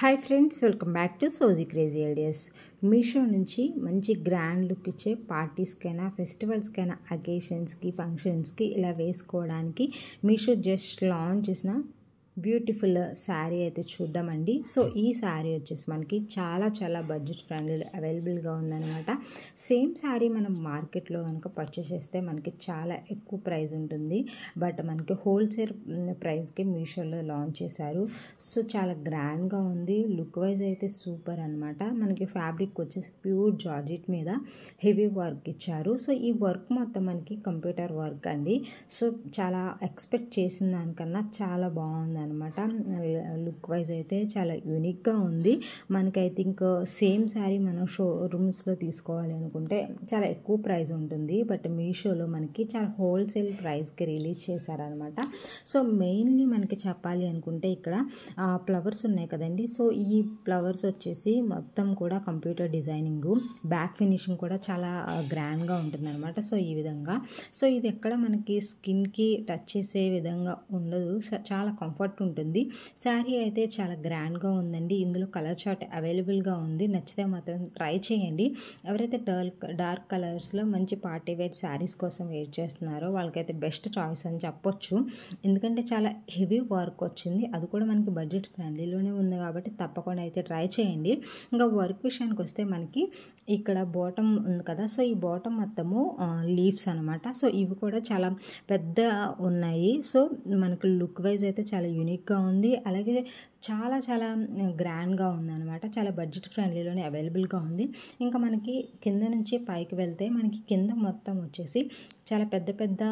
hi friends welcome back to సోజీ crazy ideas Meesho నుంచి మంచి గ్రాండ్ లుక్ ఇచ్చే పార్టీస్కైనా ఫెస్టివల్స్కైనా అకేషన్స్కి ఫంక్షన్స్కి ఇలా వేసుకోవడానికి మీషో జస్ట్ లాంచ్ చేసిన బ్యూటిఫుల్ శారీ అయితే చూద్దామండి సో ఈ శారీ వచ్చేసి మనకి చాలా చాలా బడ్జెట్ ఫ్రెండ్లీ అవైలబుల్గా ఉందన్నమాట సేమ్ శారీ మనం మార్కెట్లో కనుక పర్చేస్ చేస్తే మనకి చాలా ఎక్కువ ప్రైస్ ఉంటుంది బట్ మనకి హోల్సేల్ ప్రైస్కి మీషోలో లాంచ్ చేశారు సో చాలా గ్రాండ్గా ఉంది లుక్ వైజ్ అయితే సూపర్ అనమాట మనకి ఫ్యాబ్రిక్ వచ్చేసి ప్యూర్ జార్జిట్ మీద హెవీ వర్క్ ఇచ్చారు సో ఈ వర్క్ మొత్తం మనకి కంప్యూటర్ వర్క్ అండి సో చాలా ఎక్స్పెక్ట్ చేసిన దానికన్నా చాలా బాగుంది అనమాట లుక్ వైజ్ అయితే చాలా యూనిక్గా ఉంది మనకి ఐ థింక్ సేమ్ శారీ మనం షోరూమ్స్లో తీసుకోవాలి అనుకుంటే చాలా ఎక్కువ ప్రైస్ ఉంటుంది బట్ మీషోలో మనకి చాలా హోల్సేల్ ప్రైస్కి రిలీజ్ చేశారనమాట సో మెయిన్లీ మనకి చెప్పాలి అనుకుంటే ఇక్కడ ఫ్లవర్స్ ఉన్నాయి కదండి సో ఈ ఫ్లవర్స్ వచ్చేసి మొత్తం కూడా కంప్యూటర్ డిజైనింగ్ బ్యాక్ ఫినిషింగ్ కూడా చాలా గ్రాండ్గా ఉంటుందన్నమాట సో ఈ విధంగా సో ఇది ఎక్కడ మనకి స్కిన్కి టచ్ చేసే విధంగా ఉండదు చాలా కంఫర్ట్ చార్ట్ ఉంటుంది శారీ అయితే చాలా గ్రాండ్గా ఉందండి ఇందులో కలర్ చార్ట్ అవైలబుల్గా ఉంది నచ్చితే మాత్రం ట్రై చేయండి ఎవరైతే డార్క్ డార్క్ కలర్స్లో మంచి పార్టీ వేర్ శారీస్ కోసం వెయిట్ చేస్తున్నారో వాళ్ళకైతే బెస్ట్ చాయిస్ అని చెప్పొచ్చు ఎందుకంటే చాలా హెవీ వర్క్ వచ్చింది అది కూడా మనకి బడ్జెట్ ఫ్రెండ్లీలోనే ఉంది కాబట్టి తప్పకుండా అయితే ట్రై చేయండి ఇంకా వర్క్ విషయానికి వస్తే మనకి ఇక్కడ బోటం ఉంది కదా సో ఈ బోటం మొత్తము లీవ్స్ అనమాట సో ఇవి కూడా చాలా పెద్ద ఉన్నాయి సో మనకు లుక్ వైజ్ అయితే చాలా యూనిక్గా ఉంది అలాగే చాలా చాలా గ్రాండ్గా ఉందన్నమాట చాలా బడ్జెట్ ఫ్రెండ్లీలోనే అవైలబుల్గా ఉంది ఇంకా మనకి కింద నుంచి పైకి వెళ్తే మనకి కింద మొత్తం వచ్చేసి చాలా పెద్ద పెద్ద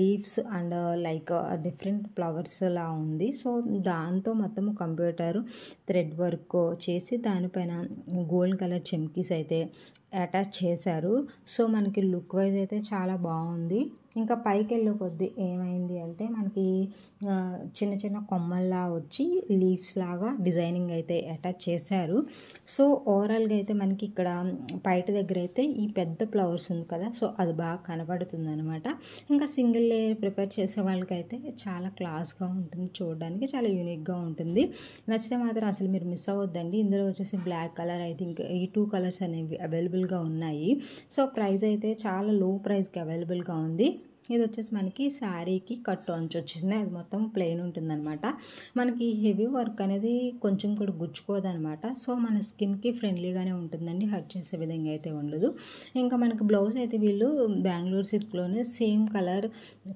leaves and like different flowers లా ఉంది సో దాంతో మొత్తం కంప్యూటర్ థ్రెడ్ వర్క్ చేసి దానిపైన గోల్డ్ కలర్ చెమ్కీస్ అయితే అటాచ్ చేశారు సో మనకి లుక్ వైజ్ అయితే చాలా బాగుంది ఇంకా పైకి వెళ్ళే కొద్దీ ఏమైంది అంటే మనకి చిన్న చిన్న కొమ్మల్లా వచ్చి లీవ్స్ లాగా డిజైనింగ్ అయితే అటాచ్ చేశారు సో ఓవరాల్గా అయితే మనకి ఇక్కడ బయట దగ్గర అయితే ఈ పెద్ద ఫ్లవర్స్ ఉంది కదా సో అది బాగా కనబడుతుంది అనమాట ఇంకా సింగిల్ లేయర్ ప్రిపేర్ చేసే వాళ్ళకైతే చాలా క్లాస్గా ఉంటుంది చూడడానికి చాలా యూనిక్గా ఉంటుంది నచ్చితే మాత్రం అసలు మీరు మిస్ అవ్వద్దండి ఇందులో వచ్చేసి బ్లాక్ కలర్ అయితే ఇంకా ఈ టూ కలర్స్ అనేవి అవైలబుల్గా ఉన్నాయి సో ప్రైస్ అయితే చాలా లో ప్రైస్కి అవైలబుల్గా ఉంది ఇది వచ్చేసి మనకి శారీకి కట్ అంచు వచ్చేసింది అది మొత్తం ప్లెయిన్ ఉంటుందన్నమాట మనకి హెవీ వర్క్ అనేది కొంచెం కూడా గుచ్చుకోదనమాట సో మన స్కిన్కి ఫ్రెండ్లీగానే ఉంటుందండి హర్ట్ చేసే విధంగా అయితే ఉండదు ఇంకా మనకి బ్లౌజ్ అయితే వీళ్ళు బెంగళూరు సిల్క్లోనే సేమ్ కలర్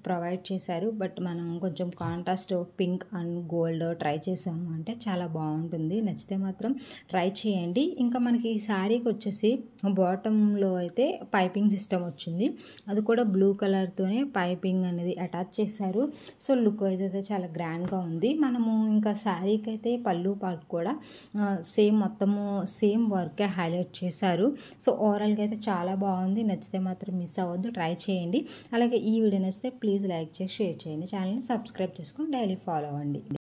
ప్రొవైడ్ చేశారు బట్ మనం కొంచెం contrast pink and gold try చేసాము అంటే చాలా బాగుంటుంది నచ్చితే మాత్రం ట్రై చేయండి ఇంకా మనకి ఈ శారీకి వచ్చేసి బాటంలో అయితే పైపింగ్ సిస్టమ్ వచ్చింది అది కూడా బ్లూ కలర్తోనే పైపింగ్ అనేది అటాచ్ చేశారు సో లుక్ అయితే చాలా గ్రాండ్గా ఉంది మనము ఇంకా శారీకి అయితే పళ్ళు పాటు కూడా సేమ్ మొత్తము సేమ్ వర్కే హైలైట్ చేశారు సో ఓవరాల్గా అయితే చాలా బాగుంది నచ్చితే మాత్రం మిస్ అవ్వద్దు ట్రై చేయండి అలాగే ఈ వీడియో నచ్చితే ప్లీజ్ లైక్ చేసి షేర్ చేయండి ఛానల్ని సబ్స్క్రైబ్ చేసుకొని డైలీ ఫాలో అవ్వండి